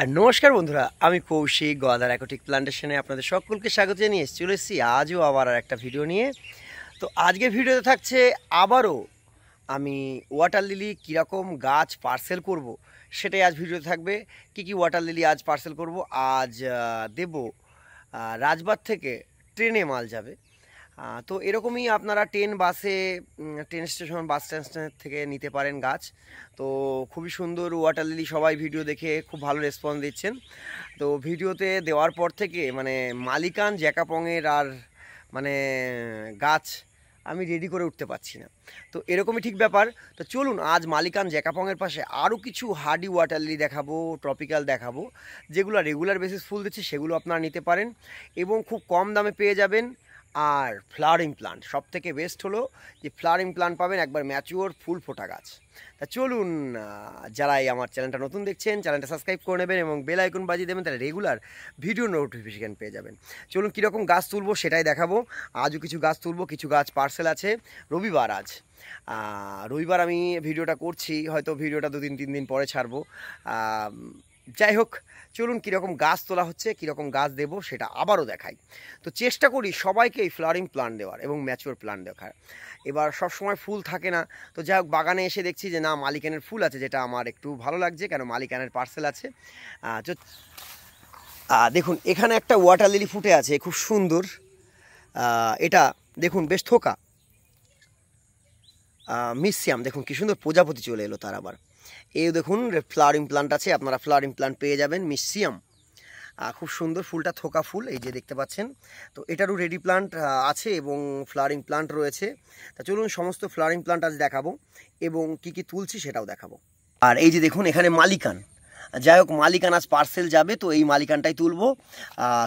আর নমস্কার বন্ধুরা আমি কৌশিক গোয়াদার অ্যাকোটিক প্লান্টেশনে আপনাদের সকলকে স্বাগত জানিয়ে চলে এসেছি আজও আবার আর একটা ভিডিও নিয়ে তো আজকে ভিডিওতে থাকছে আবারও আমি ওয়াটার লিলি কীরকম গাছ পার্সেল করব। সেটাই আজ ভিডিওতে থাকবে কি কি ওয়াটার লিলি আজ পার্সেল করব আজ দেব রাজবাগ থেকে ট্রেনে মাল যাবে তো এরকমই আপনারা ট্রেন বাসে ট্রেন স্টেশন বাস স্ট্যান্ড থেকে নিতে পারেন গাছ তো খুবই সুন্দর ওয়াটার লিলি সবাই ভিডিও দেখে খুব ভালো রেসপন্স দিচ্ছেন তো ভিডিওতে দেওয়ার পর থেকে মানে মালিকান জ্যাকাপংয়ের আর মানে গাছ আমি রেডি করে উঠতে পারছি না তো এরকমই ঠিক ব্যাপার তো চলুন আজ মালিকান জ্যাকাপংয়ের পাশে আরও কিছু হার্ডি ওয়াটারলি দেখাবো ট্রপিক্যাল দেখাবো যেগুলো রেগুলার বেসিস ফুল দিচ্ছে সেগুলো আপনারা নিতে পারেন এবং খুব কম দামে পেয়ে যাবেন আর ফ্লাওয়ারিং প্লান্ট সব থেকে বেস্ট হলো যে ফ্লাওয়ারিং প্লান্ট পাবেন একবার ম্যাচিওর ফুল ফোটা গাছ তা চলুন যারাই আমার চ্যানেলটা নতুন দেখছেন চ্যানেলটা সাবস্ক্রাইব করে নেবেন এবং বেল আইকন বাজিয়ে দেবেন তাহলে রেগুলার ভিডিও নোটিফিকেশান পেয়ে যাবেন চলুন কীরকম গাছ তুলবো সেটাই দেখাবো আজও কিছু গাছ তুলবো কিছু গাছ পার্সেল আছে রবিবার আজ রবিবার আমি ভিডিওটা করছি হয়তো ভিডিওটা দু তিন তিন দিন পরে ছাড়বো যাই হোক চলুন কীরকম গাছ তোলা হচ্ছে কীরকম গাছ দেব সেটা আবারও দেখাই তো চেষ্টা করি সবাইকে এই ফ্লাওয়ারিং প্লান্ট দেওয়ার এবং ম্যাচিওর প্লান্ট দেখার এবার সব সময় ফুল থাকে না তো যাই হোক বাগানে এসে দেখছি যে না মালিকানের ফুল আছে যেটা আমার একটু ভালো লাগছে কেন মালিকানের পার্সেল আছে দেখুন এখানে একটা ওয়াটার লিলি ফুটে আছে খুব সুন্দর এটা দেখুন বেশ থোকা মিসিয়াম দেখুন কী সুন্দর প্রজাপতি চলে এলো তার আবার এই দেখুন ফ্লাওয়ারিং প্লান্ট আছে আপনারা ফ্লাওয়ারিং প্লান্ট পেয়ে যাবেন মিসিয়াম খুব সুন্দর ফুলটা থোকা ফুল এই যে দেখতে পাচ্ছেন তো এটারও রেডি প্লান্ট আছে এবং ফ্লাওয়ারিং প্লান্ট রয়েছে তা চলুন সমস্ত ফ্লাওয়ারিং প্লান্ট আজ দেখাবো এবং কি কি তুলছি সেটাও দেখাবো আর এই যে দেখুন এখানে মালিকান যাই হোক মালিকান আজ পার্সেল যাবে তো এই মালিকানটাই তুলবো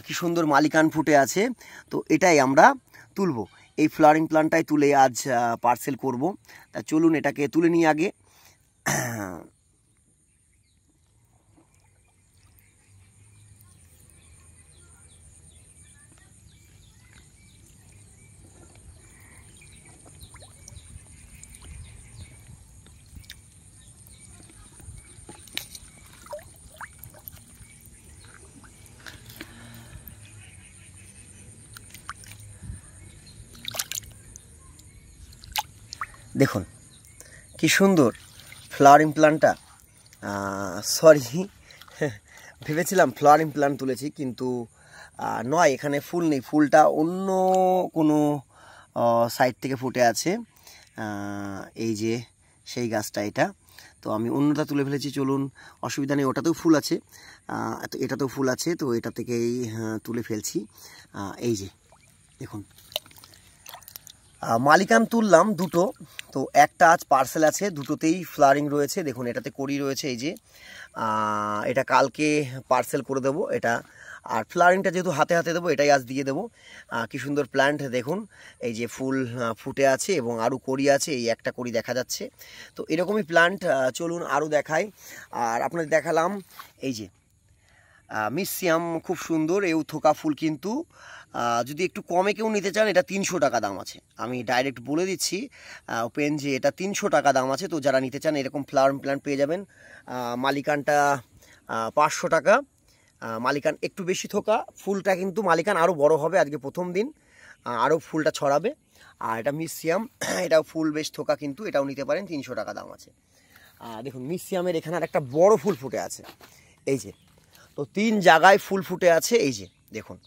কি সুন্দর মালিকান ফুটে আছে তো এটাই আমরা তুলবো এই ফ্লাওয়ারিং প্লান্টটাই তুলে আজ পার্সেল করব তা চলুন এটাকে তুলে নিই আগে দেখুন কি সুন্দর ফ্লাওয়ারিং প্লান্টটা সরি ভেবেছিলাম ফ্লাওয়ারিং প্ল্যান্ট তুলেছি কিন্তু নয় এখানে ফুল নেই ফুলটা অন্য কোনো সাইড থেকে ফুটে আছে এই যে সেই গাছটা এটা তো আমি অন্যটা তুলে ফেলেছি চলুন অসুবিধা নেই ওটাতেও ফুল আছে এটাতেও ফুল আছে তো এটা থেকেই হ্যাঁ, তুলে ফেলছি এই যে দেখুন মালিকান তুললাম দুটো তো একটা আজ পার্সেল আছে দুটোতেই ফ্লারিং রয়েছে দেখুন এটাতে করি রয়েছে এই যে এটা কালকে পার্সেল করে দেব এটা আর ফ্লাওয়ারিংটা যেহেতু হাতে হাতে দেবো এটাই আজ দিয়ে দেবো কি সুন্দর প্ল্যান্ট দেখুন এই যে ফুল ফুটে আছে এবং আরও করি আছে এই একটা করি দেখা যাচ্ছে তো এরকমই প্ল্যান্ট চলুন আরও দেখাই আর আপনাদের দেখালাম এই যে মিসিয়াম খুব সুন্দর এই থোকা ফুল কিন্তু যদি একটু কমে কেউ নিতে চান এটা তিনশো টাকা দাম আছে আমি ডাইরেক্ট বলে দিচ্ছি ওপেন যে এটা তিনশো টাকা দাম আছে তো যারা নিতে চান এরকম ফ্লাওয়ার প্ল্যান্ট পেয়ে যাবেন মালিকানটা পাঁচশো টাকা মালিকান একটু বেশি থোকা ফুলটা কিন্তু মালিকান আরও বড় হবে আজকে প্রথম দিন আরও ফুলটা ছড়াবে আর এটা মিসিয়াম এটাও ফুল বেশ থোকা কিন্তু এটাও নিতে পারেন তিনশো টাকা দাম আছে দেখুন মিসিয়ামের এখানে আর একটা বড় ফুল ফুটে আছে এই যে তো তিন জায়গায় ফুল ফুটে আছে এই যে দেখুন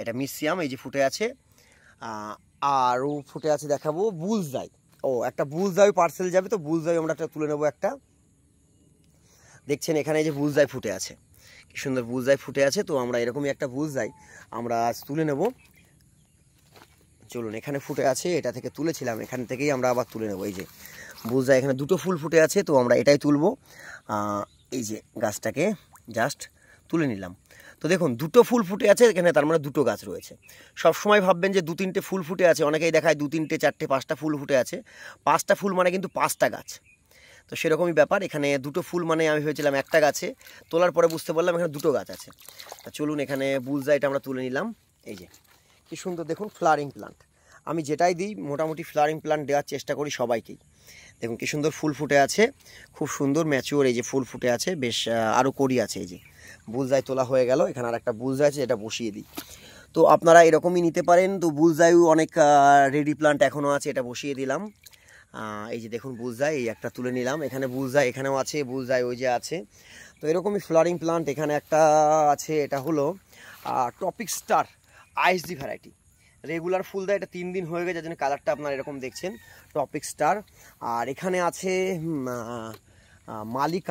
এটা মিসিয়াম এই যে ফুটে আছে আরও ফুটে আছে দেখাবো বুলজাই ও একটা বুলজাই পার্সেল যাবে তো বুলজাই আমরা একটা তুলে নেবো একটা দেখছেন এখানে এই যে বুলজাই ফুটে আছে কি সুন্দর বুলজাই ফুটে আছে তো আমরা এরকমই একটা বুলজাই আমরা আজ তুলে নেব চলুন এখানে ফুটে আছে এটা থেকে তুলেছিলাম এখান থেকেই আমরা আবার তুলে নেবো এই যে বুলজাই এখানে দুটো ফুল ফুটে আছে তো আমরা এটাই তুলবো এই যে গাছটাকে জাস্ট তুলে নিলাম তো দেখুন দুটো ফুল ফুটে আছে এখানে তার মানে দুটো গাছ রয়েছে সব সময় ভাববেন যে দু তিনটে ফুল ফুটে আছে অনেকেই দেখায় দু তিনটে চারটে পাঁচটা ফুল ফুটে আছে পাঁচটা ফুল মানে কিন্তু পাঁচটা গাছ তো সেরকমই ব্যাপার এখানে দুটো ফুল মানে আমি ভেবেছিলাম একটা গাছে তোলার পরে বুঝতে পারলাম এখানে দুটো গাছ আছে তা চলুন এখানে বুলজাইটা আমরা তুলে নিলাম এই যে কী সুন্দর দেখুন ফ্লারিং প্লান্ট আমি যেটাই দিই মোটামুটি ফ্লারিং প্লান্ট দেওয়ার চেষ্টা করি সবাইকেই দেখুন কী সুন্দর ফুল ফুটে আছে খুব সুন্দর ম্যাচিওর এই যে ফুল ফুটে আছে বেশ আরও করি আছে এই যে বুলজাই তোলা হয়ে গেল এখানে আর একটা বুলজাই আছে এটা বসিয়ে দিই তো আপনারা এরকমই নিতে পারেন তো বুলজাইও অনেক রেডি প্লান্ট এখনও আছে এটা বসিয়ে দিলাম এই যে দেখুন বুলজাই এই একটা তুলে নিলাম এখানে বুলজাই এখানেও আছে বুলজাই ওই যে আছে তো এরকমই ফ্লারিং প্লান্ট এখানে একটা আছে এটা হলো topic star D variety regular ফুল দেয় এটা তিন দিন হয়ে গেছে যার জন্য কালারটা আপনারা এরকম দেখছেন টপিক স্টার আর এখানে আছে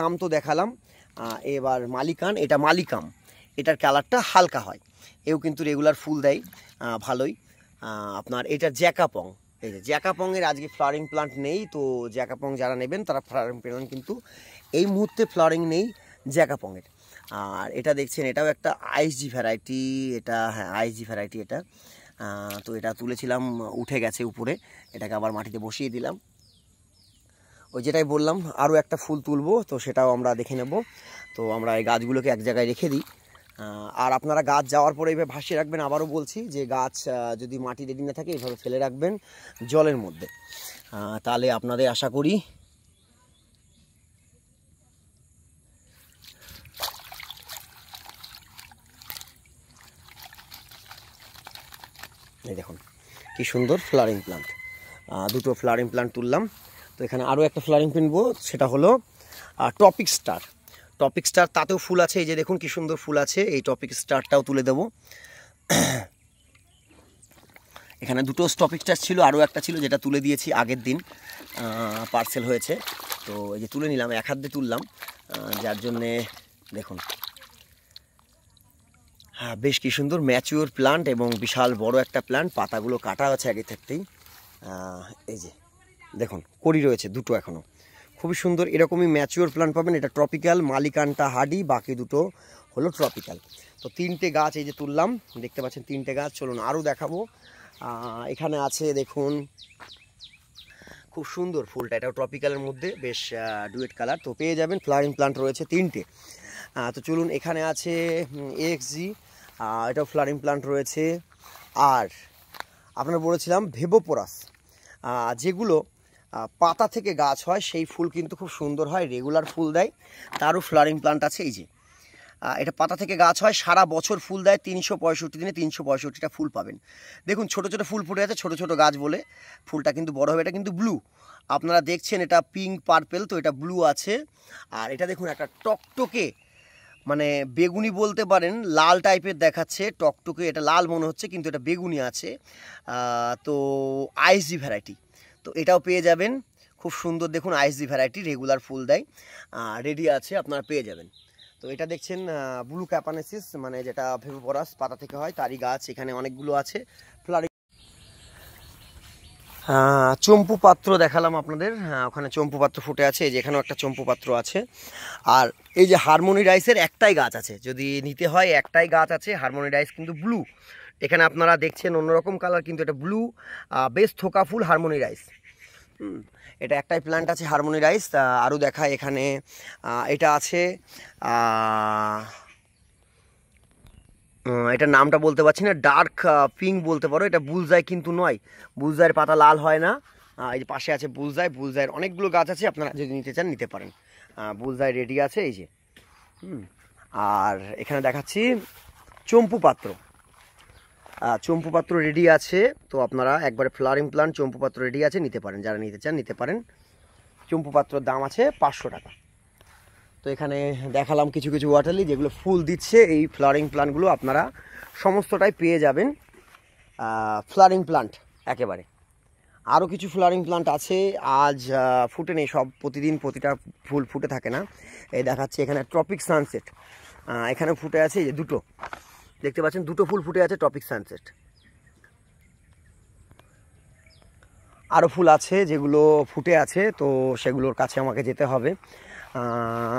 আম তো দেখালাম এবার মালিকান এটা মালিকাম এটার কালারটা হালকা হয় এও কিন্তু রেগুলার ফুল দেয় ভালোই আপনার এটা জ্যাকাপং এই যে জ্যাকাপংয়ের আজকে ফ্লাওয়ারিং প্লান্ট নেই তো জ্যাকাপং যারা নেবেন তারা ফ্লাওয়ারিং প্লান্ট কিন্তু এই মুহূর্তে ফ্লাওয়ারিং নেই জ্যাকাপংয়ের আর এটা দেখছেন এটাও একটা আইসজি ভ্যারাইটি এটা হ্যাঁ আইসজি ভ্যারাইটি এটা তো এটা তুলেছিলাম উঠে গেছে উপরে এটাকে আবার মাটিতে বসিয়ে দিলাম ওই যেটাই বললাম আরও একটা ফুল তুলবো তো সেটাও আমরা দেখে নেব তো আমরা এই গাছগুলোকে এক জায়গায় রেখে দিই আর আপনারা গাছ যাওয়ার পরে এইভাবে ভাসিয়ে রাখবেন আবারও বলছি যে গাছ যদি মাটি রেডি না থাকে এইভাবে ফেলে রাখবেন জলের মধ্যে তাহলে আপনাদের আশা করি এই দেখুন কি সুন্দর ফ্লারিং প্লান্ট দুটো ফ্লারিং প্লান্ট তুললাম তো এখানে আরও একটা ফ্লারিং কিনবো সেটা হলো টপিক স্টার টপিক স্টার তাতেও ফুল আছে এই যে দেখুন কি সুন্দর ফুল আছে এই টপিক স্টারটাও তুলে দেব এখানে দুটো টপিক স্টার ছিল আরও একটা ছিল যেটা তুলে দিয়েছি আগের দিন পার্সেল হয়েছে তো এই যে তুলে নিলাম এক হাত দিয়ে তুললাম যার জন্যে দেখুন হ্যাঁ বেশ কি সুন্দর ম্যাচিওর প্লান্ট এবং বিশাল বড় একটা প্লান্ট পাতাগুলো কাটা আছে আগে থাকতেই এই যে দেখুন করি রয়েছে দুটো এখনও খুবই সুন্দর এরকমই ম্যাচিওর প্ল্যান্ট পাবেন এটা ট্রপিক্যাল মালিকানটা হাডি বাকি দুটো হলো ট্রপিক্যাল তো তিনটে গাছ এই যে তুললাম দেখতে পাচ্ছেন তিনটে গাছ চলুন আরও দেখাবো এখানে আছে দেখুন খুব সুন্দর ফুলটা এটাও ট্রপিক্যালের মধ্যে বেশ ডুয়েট কালার তো পেয়ে যাবেন ফ্লাওয়ারিং প্লান্ট রয়েছে তিনটে তো চলুন এখানে আছে এক্সজি এটাও ফ্লাওয়ারিং প্লান্ট রয়েছে আর আপনারা বলেছিলাম ভেবোপোরাস যেগুলো পাতা থেকে গাছ হয় সেই ফুল কিন্তু খুব সুন্দর হয় রেগুলার ফুল দেয় তারও ফ্লারিং প্লান্ট আছে এই যে এটা পাতা থেকে গাছ হয় সারা বছর ফুল দেয় তিনশো পঁয়ষট্টি দিনে তিনশো পঁয়ষট্টিটা ফুল পাবেন দেখুন ছোট ছোট ফুল ফুটে আছে ছোট ছোট গাছ বলে ফুলটা কিন্তু বড় হবে এটা কিন্তু ব্লু আপনারা দেখছেন এটা পিঙ্ক পার্পেল তো এটা ব্লু আছে আর এটা দেখুন একটা টকটকে মানে বেগুনি বলতে পারেন লাল টাইপের দেখাচ্ছে টকটকে এটা লাল মনে হচ্ছে কিন্তু এটা বেগুনি আছে তো আইসি ভ্যারাইটি তো এটাও পেয়ে যাবেন খুব সুন্দর দেখুন আইসডি ভ্যারাইটি রেগুলার ফুল দেয় রেডি আছে আপনারা পেয়ে যাবেন তো এটা দেখছেন ব্লু ক্যাপানেসিস মানে যেটা ভেবোপরাস পাতা থেকে হয় তারই গাছ এখানে অনেকগুলো আছে ফ্লারি চম্পু পাত্র দেখালাম আপনাদের ওখানে চম্পু পাত্র ফুটে আছে এই যে এখানেও একটা চম্পু পাত্র আছে আর এই যে হারমোনি রাইসের একটাই গাছ আছে যদি নিতে হয় একটাই গাছ আছে হারমোনি রাইস কিন্তু ব্লু এখানে আপনারা দেখছেন অন্যরকম কালার কিন্তু এটা ব্লু বেশ থোকা ফুল হারমোনি রাইস এটা একটাই প্ল্যান্ট আছে হারমোনি রাইস আরও দেখা এখানে এটা আছে এটা নামটা বলতে পারছি না ডার্ক পিঙ্ক বলতে পারো এটা বুলজাই কিন্তু নয় বুলজাইয়ের পাতা লাল হয় না এই যে পাশে আছে বুলজাই বুলজাইয়ের অনেকগুলো গাছ আছে আপনারা যদি নিতে চান নিতে পারেন বুলজাই রেডি আছে এই যে আর এখানে দেখাচ্ছি চম্পু পাত্র চম্পুপাত্র রেডি আছে তো আপনারা একবারে ফ্লারিং প্লান্ট চম্পুপাত্র রেডি আছে নিতে পারেন যারা নিতে চান নিতে পারেন চম্পুপাত্রর দাম আছে পাঁচশো টাকা তো এখানে দেখালাম কিছু কিছু ওয়াটারলি যেগুলো ফুল দিচ্ছে এই ফ্লারিং প্লান্টগুলো আপনারা সমস্তটাই পেয়ে যাবেন ফ্লারিং প্লান্ট একেবারে আরও কিছু ফ্লারিং প্লান্ট আছে আজ ফুটে নেই সব প্রতিদিন প্রতিটা ফুল ফুটে থাকে না এই দেখাচ্ছে এখানে ট্রপিক সানসেট এখানে ফুটে আছে যে দুটো দেখতে পাচ্ছেন দুটো ফুল ফুটে আছে টপিক সানসেট আরও ফুল আছে যেগুলো ফুটে আছে তো সেগুলোর কাছে আমাকে যেতে হবে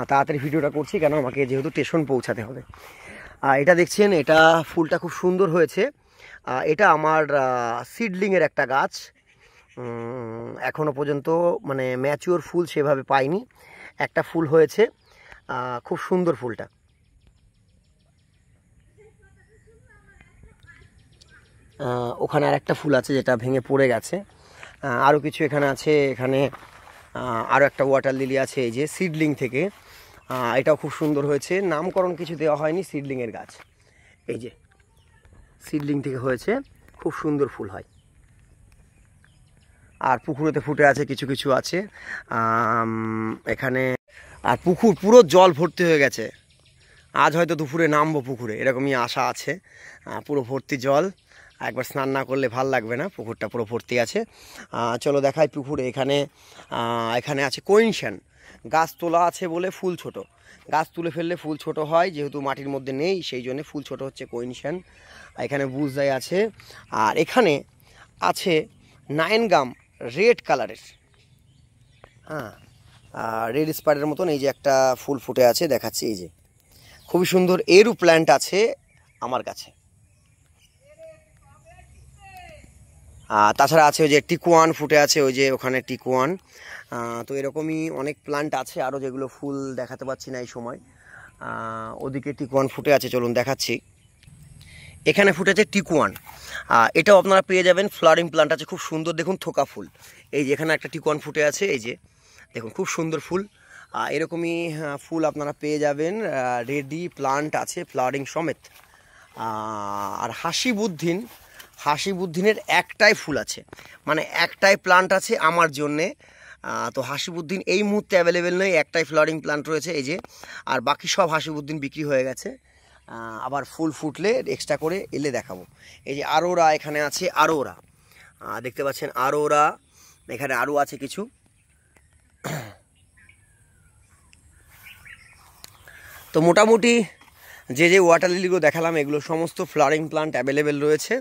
তাড়াতাড়ি ভিডিওটা করছি কেন আমাকে যেহেতু স্টেশন পৌঁছাতে হবে এটা দেখছেন এটা ফুলটা খুব সুন্দর হয়েছে এটা আমার সিডলিংয়ের একটা গাছ এখনও পর্যন্ত মানে ম্যাচিওর ফুল সেভাবে পাইনি একটা ফুল হয়েছে খুব সুন্দর ফুলটা ওখানে আর একটা ফুল আছে যেটা ভেঙে পড়ে গেছে আরও কিছু এখানে আছে এখানে আরও একটা ওয়াটার লিলি আছে এই যে সিডলিং থেকে এটাও খুব সুন্দর হয়েছে নামকরণ কিছু দেওয়া হয়নি সিডলিংয়ের গাছ এই যে সিডলিং থেকে হয়েছে খুব সুন্দর ফুল হয় আর পুকুরেতে ফুটে আছে কিছু কিছু আছে এখানে আর পুকুর পুরো জল ভর্তি হয়ে গেছে আজ হয়তো দুপুরে নামবো পুকুরে এরকমই আশা আছে পুরো ভর্তি জল একবার স্নান না করলে ভাল লাগবে না পুকুরটা পুরো ভর্তি আছে চলো দেখাই পুকুরে এখানে এখানে আছে কোইনশান গাছ তোলা আছে বলে ফুল ছোট গাছ তুলে ফেললে ফুল ছোট হয় যেহেতু মাটির মধ্যে নেই সেই জন্যে ফুল ছোট হচ্ছে কোইনশান এখানে বুজদাই আছে আর এখানে আছে গাম রেড কালারের হ্যাঁ রেড স্পাইডের মতন এই যে একটা ফুল ফুটে আছে দেখাচ্ছি এই যে খুবই সুন্দর এরও প্ল্যান্ট আছে আমার কাছে তাছাড়া আছে ওই যে টিকোয়ান ফুটে আছে ওই যে ওখানে টিকোয়ান তো এরকমই অনেক প্লান্ট আছে আরও যেগুলো ফুল দেখাতে পাচ্ছি না এই সময় ওদিকে টিকোয়ান ফুটে আছে চলুন দেখাচ্ছি এখানে ফুটেছে টিকোয়ান এটাও আপনারা পেয়ে যাবেন ফ্লারিং প্লান্ট আছে খুব সুন্দর দেখুন থোকা ফুল এই যে এখানে একটা টিকোয়ান ফুটে আছে এই যে দেখুন খুব সুন্দর ফুল এরকমই হ্যাঁ, ফুল আপনারা পেয়ে যাবেন রেডি প্লান্ট আছে ফ্লাওয়ারিং সমেত আর হাসি বুদ্ধিন হাসিবুদ্দিনের একটাই ফুল আছে মানে একটাই প্লান্ট আছে আমার জন্যে তো হাসিবুদ্দিন এই মুহূর্তে অ্যাভেলেবেল নয় একটাই ফ্লাওয়ারিং প্লান্ট রয়েছে এই যে আর বাকি সব হাসিবুদ্দিন বিক্রি হয়ে গেছে আবার ফুল ফুটলে এক্সট্রা করে এলে দেখাবো এই যে আরোরা এখানে আছে আরোরা দেখতে পাচ্ছেন আরোরা এখানে আরও আছে কিছু তো মোটামুটি যে যে ওয়াটার লিলিগুলো দেখালাম এগুলো সমস্ত ফ্লোয়ারিং প্লান্ট অ্যাভেলেবেল রয়েছে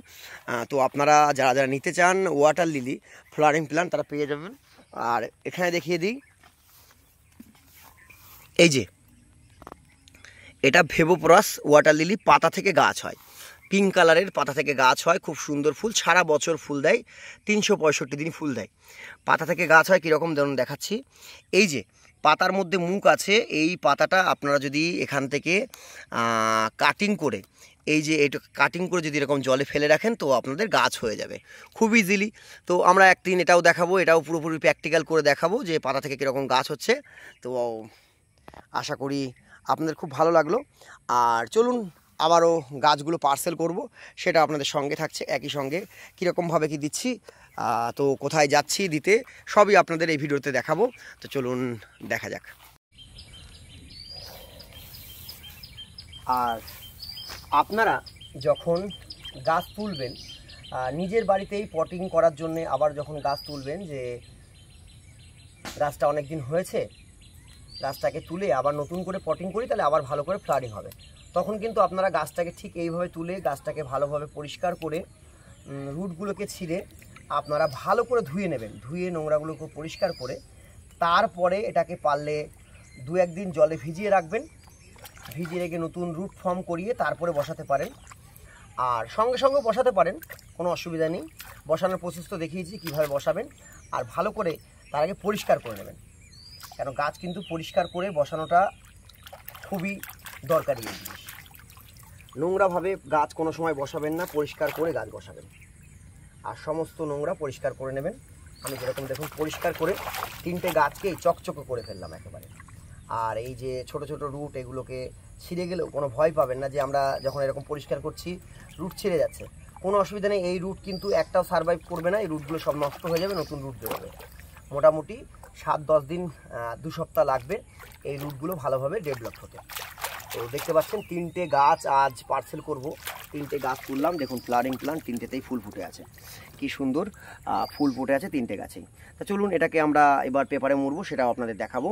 তো আপনারা যারা যারা নিতে চান ওয়াটার লিলি ফ্লারিং প্লান্ট তারা পেয়ে যাবেন আর এখানে দেখিয়ে দিই এই যে এটা ভেবোপরাস ওয়াটার লিলি পাতা থেকে গাছ হয় পিঙ্ক কালারের পাতা থেকে গাছ হয় খুব সুন্দর ফুল সারা বছর ফুল দেয় তিনশো পঁয়ষট্টি দিন ফুল দেয় পাতা থেকে গাছ হয় কীরকম ধরুন দেখাচ্ছি এই যে পাতার মধ্যে মুখ আছে এই পাতাটা আপনারা যদি এখান থেকে কাটিং করে এই যে এটা কাটিং করে যদি এরকম জলে ফেলে রাখেন তো আপনাদের গাছ হয়ে যাবে খুব ইজিলি তো আমরা একদিন এটাও দেখাবো এটাও পুরোপুরি প্র্যাকটিক্যাল করে দেখাবো যে পাতা থেকে কীরকম গাছ হচ্ছে তো আশা করি আপনাদের খুব ভালো লাগলো আর চলুন আবারও গাছগুলো পার্সেল করব সেটা আপনাদের সঙ্গে থাকছে একই সঙ্গে কীরকমভাবে কি দিচ্ছি তো কোথায় যাচ্ছি দিতে সবই আপনাদের এই ভিডিওতে দেখাবো তো চলুন দেখা যাক আর আপনারা যখন গাছ তুলবেন নিজের বাড়িতেই পটিং করার জন্য আবার যখন গাছ তুলবেন যে গাছটা অনেক দিন হয়েছে গাছটাকে তুলে আবার নতুন করে পটিং করি তাহলে আবার ভালো করে ফ্লাডিং হবে তখন কিন্তু আপনারা গাছটাকে ঠিক এইভাবে তুলে গাছটাকে ভালোভাবে পরিষ্কার করে রুটগুলোকে ছিঁড়ে আপনারা ভালো করে ধুয়ে নেবেন ধুয়ে নোংরাগুলোকে পরিষ্কার করে তারপরে এটাকে পারলে দু একদিন জলে ভিজিয়ে রাখবেন ভিজিয়ে রেখে নতুন রুট ফর্ম করিয়ে তারপরে বসাতে পারেন আর সঙ্গে সঙ্গে বসাতে পারেন কোনো অসুবিধা নেই বসানোর প্রসেস তো দেখিয়েছি কীভাবে বসাবেন আর ভালো করে তার আগে পরিষ্কার করে নেবেন কেন গাছ কিন্তু পরিষ্কার করে বসানোটা খুবই দরকারি জিনিস নোংরাভাবে গাছ কোনো সময় বসাবেন না পরিষ্কার করে গাছ বসাবেন আর সমস্ত নোংরা পরিষ্কার করে নেবেন আমি যেরকম দেখুন পরিষ্কার করে তিনটে গাছকে চকচকে করে ফেললাম একেবারে আর এই যে ছোট ছোট রুট এগুলোকে ছিঁড়ে গেলেও কোনো ভয় পাবেন না যে আমরা যখন এরকম পরিষ্কার করছি রুট ছিঁড়ে যাচ্ছে কোনো অসুবিধা নেই এই রুট কিন্তু একটাও সারভাইভ করবে না এই রুটগুলো সব নষ্ট হয়ে যাবে নতুন রুট বেরোবে মোটামুটি সাত দশ দিন দু সপ্তাহ লাগবে এই রুটগুলো ভালোভাবে ডেভেলপ হতে তো দেখতে পাচ্ছেন তিনটে গাছ আজ পার্সেল করব তিনটে গাছ তুললাম দেখুন ফ্লারিং প্লান্ট তিনটেতেই ফুল ফুটে আছে কি সুন্দর ফুল ফুটে আছে তিনটে গাছেই তা চলুন এটাকে আমরা এবার পেপারে মরবো সেটাও আপনাদের দেখাবো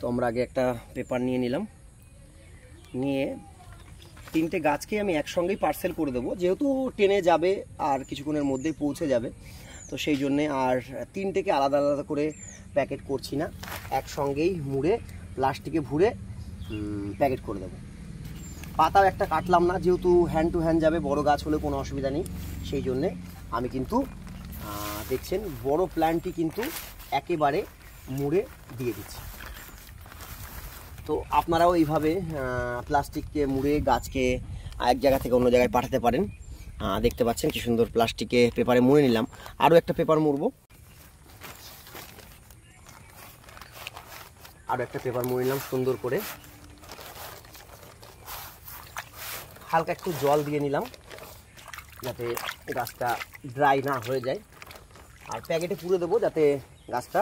তো আমরা আগে একটা পেপার নিয়ে নিলাম নিয়ে তিনটে গাছকে আমি একসঙ্গেই পার্সেল করে দেবো যেহেতু টেনে যাবে আর কিছুক্ষণের মধ্যেই পৌঁছে যাবে তো সেই জন্যে আর তিনটেকে আলাদা আলাদা করে প্যাকেট করছি না একসঙ্গেই মুড়ে প্লাস্টিকে ভুড়ে প্যাকেট করে দেবো পাতাও একটা কাটলাম না যেহেতু হ্যান্ড টু হ্যান্ড যাবে বড় গাছ হলে কোনো অসুবিধা নেই সেই জন্যে আমি কিন্তু দেখছেন বড় প্ল্যান্টটি কিন্তু একেবারে মুড়ে দিয়ে দিচ্ছি তো আপনারাও এইভাবে প্লাস্টিককে মুড়ে গাছকে এক জায়গা থেকে অন্য জায়গায় পাঠাতে পারেন দেখতে পাচ্ছেন কি সুন্দর প্লাস্টিকে পেপারে মুড়ে নিলাম আরও একটা পেপার মুড়ব আরও একটা পেপার মুড়ে নিলাম সুন্দর করে হালকা একটু জল দিয়ে নিলাম যাতে গাছটা ড্রাই না হয়ে যায় আর প্যাকেটে পুরে দেবো যাতে গাছটা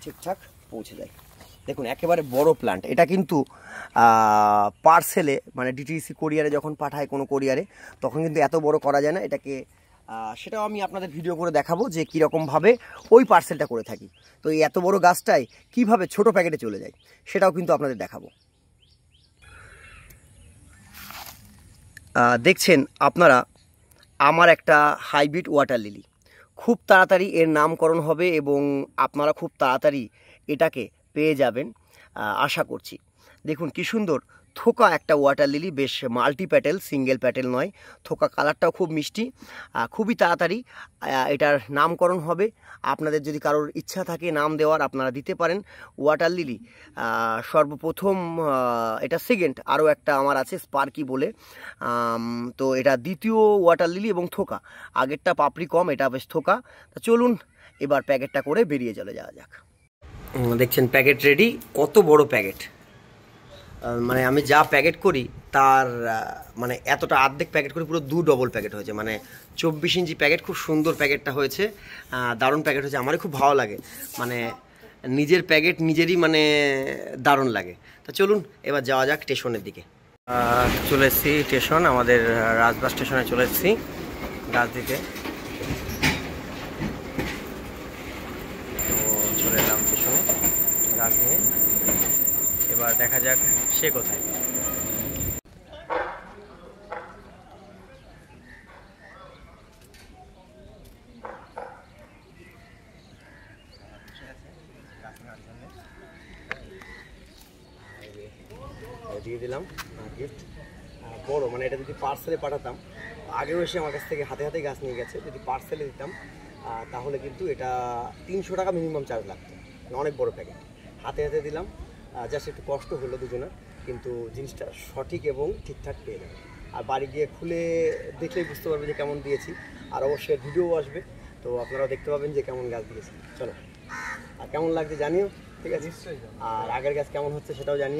ঠিকঠাক পৌঁছে যায় দেখুন একেবারে বড় প্ল্যান্ট এটা কিন্তু পার্সেলে মানে ডিটিসি কোরিয়ারে যখন পাঠায় কোনো কোরিয়ারে তখন কিন্তু এত বড় করা যায় না এটাকে সেটাও আমি আপনাদের ভিডিও করে দেখাবো যে কীরকমভাবে ওই পার্সেলটা করে থাকি তো এই এত বড় গাছটাই কিভাবে ছোট প্যাকেটে চলে যায় সেটাও কিন্তু আপনাদের দেখাবো দেখছেন আপনারা আমার একটা হাইব্রিড ওয়াটার লিলি খুব তাড়াতাড়ি এর নামকরণ হবে এবং আপনারা খুব তাড়াতাড়ি এটাকে পেয়ে যাবেন আশা করছি দেখুন কি সুন্দর থোকা একটা ওয়াটার লিলি বেশ মাল্টি প্যাটেল সিঙ্গেল প্যাটেল নয় থোকা কালারটাও খুব মিষ্টি খুবই তাড়াতাড়ি এটার নামকরণ হবে আপনাদের যদি কারোর ইচ্ছা থাকে নাম দেওয়ার আপনারা দিতে পারেন ওয়াটার লিলি সর্বপ্রথম এটা সেকেন্ড আরও একটা আমার আছে স্পার্কি বলে তো এটা দ্বিতীয় ওয়াটার লিলি এবং থোকা আগেরটা পাপড়ি কম এটা বেশ থোকা চলুন এবার প্যাকেটটা করে বেরিয়ে চলে যাওয়া যাক দেখছেন প্যাকেট রেডি কত বড় প্যাকেট মানে আমি যা প্যাকেট করি তার মানে এতটা আর্ধেক প্যাকেট করে পুরো দু ডবল প্যাকেট হয়েছে মানে চব্বিশ ইঞ্চি প্যাকেট খুব সুন্দর প্যাকেটটা হয়েছে দারুণ প্যাকেট হয়েছে আমারই খুব ভালো লাগে মানে নিজের প্যাকেট নিজেরই মানে দারুণ লাগে তা চলুন এবার যাওয়া যাক স্টেশনের দিকে চলে এসেছি স্টেশন আমাদের রাজবাস স্টেশনে চলে এসেছি গাছ দিতে দেখা যাক সে কোথায় দিয়ে দিলাম গিফট বড় মানে এটা যদি পার্সেলে পাঠাতাম আগেও এসে আমার কাছ থেকে হাতে হাতে গাছ নিয়ে গেছে যদি পার্সেলে দিতাম তাহলে কিন্তু এটা তিনশো টাকা মিনিমাম চার্জ লাগতো মানে অনেক বড় প্যাকেট হাতে হাতে দিলাম জাস্ট একটু কষ্ট হলো দুজনে কিন্তু জিনিসটা সঠিক এবং ঠিকঠাক পেয়ে যাবে আর বাড়ি গিয়ে খুলে দেখলেই বুঝতে পারবে যে কেমন দিয়েছি আর অবশ্যই ভিডিও আসবে তো আপনারা দেখতে পাবেন যে কেমন গাছ দিয়েছি চলো আর কেমন লাগছে জানিও ঠিক আছে আর আগের গাছ কেমন হচ্ছে সেটাও জানিও